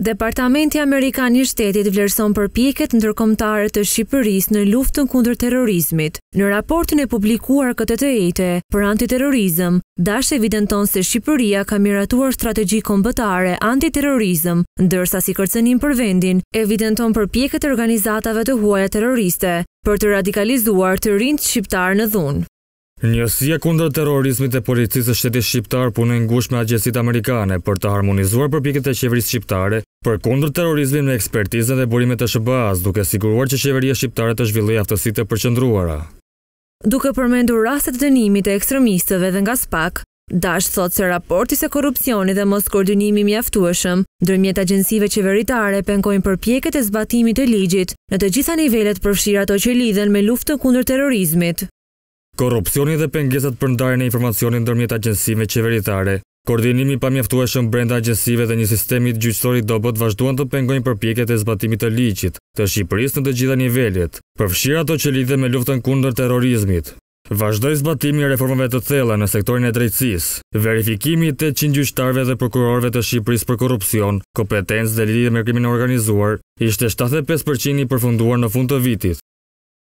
Departamenti Amerikan i Shtetit vlerëson përpjekjet ndërkombëtare të Shqipërisë në luftën kundër terrorizmit. Në raportin e publikuar këtë të ejte për antiterrorizëm, dashë evidenton se Shqipëria ka miratuar strategji kombëtare antiterrorizëm, ndërsa si kërcënim për vendin, evidenton përpjekjet e organizatave të huaja terroriste për të radikalizuar të rinjtë shqiptar në dhunë. Njësia kundër terrorizmit e policisë të shtetit shqiptar punën ngushtë me agjencitë amerikane për të harmonizuar përpjekjet e qeverisë shqiptare Për kundër terorizmin me ekspertizën dhe burimet të shëbaz, duke siguruar që qeveria shqiptare të zhvillë aftësit e përqëndruara. Duke përmendur rastet dënimit e ekstremistëve dhe nga spak, Dash thot se raporti se korupcioni dhe mos koordinimi mjaftueshëm, dërmjet agjensive qeveritare penkojnë për pjeket e zbatimit të ligjit në të gjitha nivellet përfshira to që lidhen me luftën kundër terorizmit. Korupcioni dhe pengesat për ndarjen e informacionin dërmjet agjensive qeveritare Koordinimi pa mjaftueshëm brenda agjensive dhe një sistemi gjyqësor i dobët vazhduan të pengojnë përpjekjet e zbatimit të ligjit të Shqipëris në të gjitha nivelet. përfshira ato që lidhen me luftën kundër terrorizmit. Vazhdoi zbatimi i reformave të thella në sektorin e drejtësisë. Verifikimi të qinë gjyqtarëve dhe prokurorëve të Shqipërisë për korrupsion, kompetencë dhe lidhje me krimin organizuar ishte 75% i përfunduar në fund të vitit.